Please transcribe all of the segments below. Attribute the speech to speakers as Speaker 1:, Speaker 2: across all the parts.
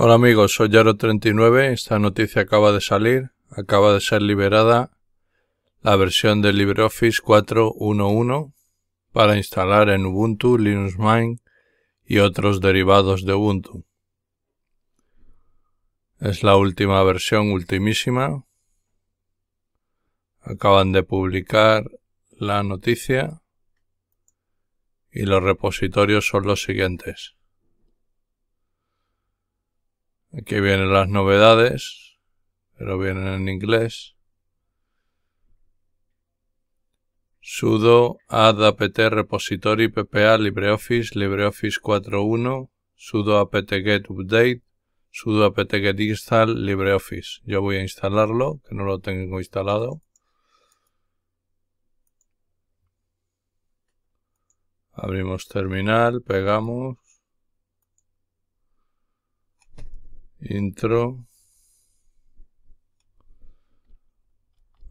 Speaker 1: Hola amigos, soy Yaro39. Esta noticia acaba de salir, acaba de ser liberada la versión de LibreOffice 4.1.1 para instalar en Ubuntu, Linux Mint y otros derivados de Ubuntu. Es la última versión, ultimísima. Acaban de publicar la noticia y los repositorios son los siguientes. Aquí vienen las novedades, pero vienen en inglés. sudo add apt repository ppa libreoffice libreoffice 4.1 sudo apt get update sudo apt get install libreoffice. Yo voy a instalarlo, que no lo tengo instalado. Abrimos terminal, pegamos. intro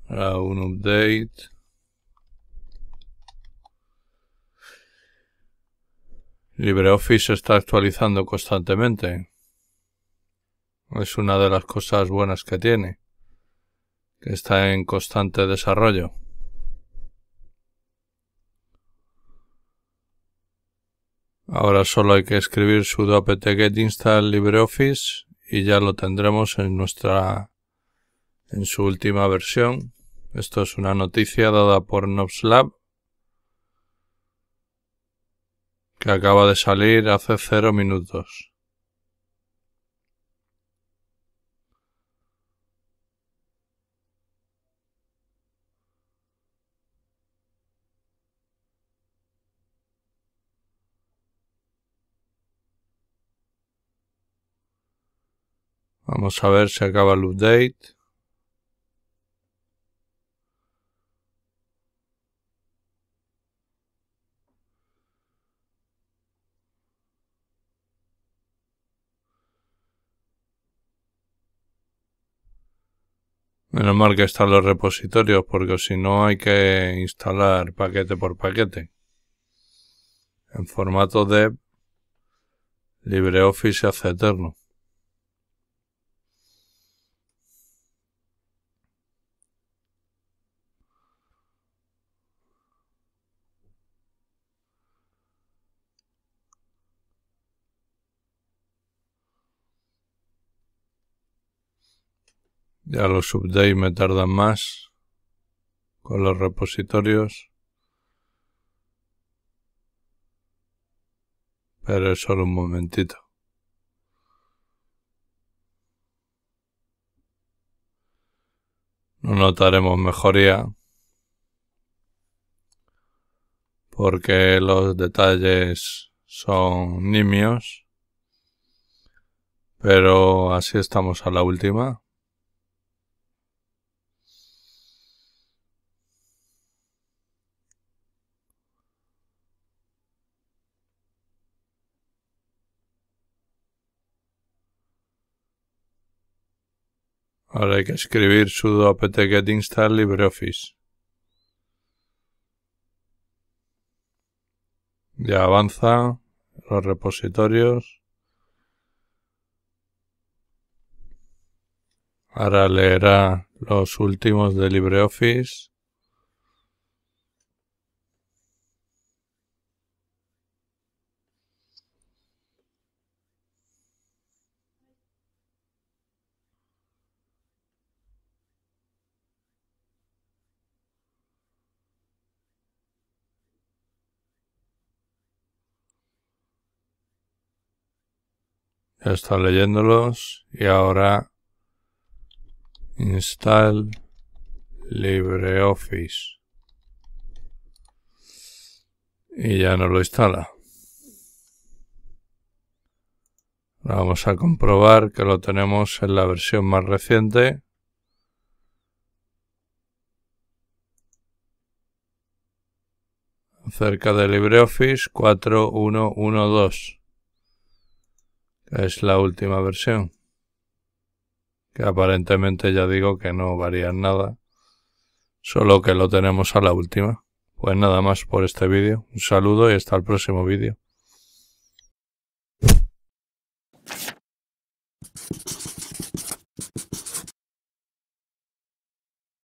Speaker 1: a un update LibreOffice está actualizando constantemente es una de las cosas buenas que tiene que está en constante desarrollo Ahora solo hay que escribir sudo apt-get install LibreOffice y ya lo tendremos en nuestra en su última versión. Esto es una noticia dada por Nobslab que acaba de salir hace cero minutos. Vamos a ver si acaba el update. Menos mal que están los repositorios porque si no hay que instalar paquete por paquete. En formato de LibreOffice hace eterno. Ya los updates me tardan más con los repositorios. Pero es solo un momentito. No notaremos mejoría porque los detalles son nimios. Pero así estamos a la última. Ahora hay que escribir sudo apt-get install LibreOffice. Ya avanza los repositorios. Ahora leerá los últimos de LibreOffice. está leyéndolos y ahora install LibreOffice y ya nos lo instala. Vamos a comprobar que lo tenemos en la versión más reciente. Cerca de LibreOffice 4112. Es la última versión, que aparentemente ya digo que no varía nada, solo que lo tenemos a la última. Pues nada más por este vídeo, un saludo y hasta el próximo vídeo.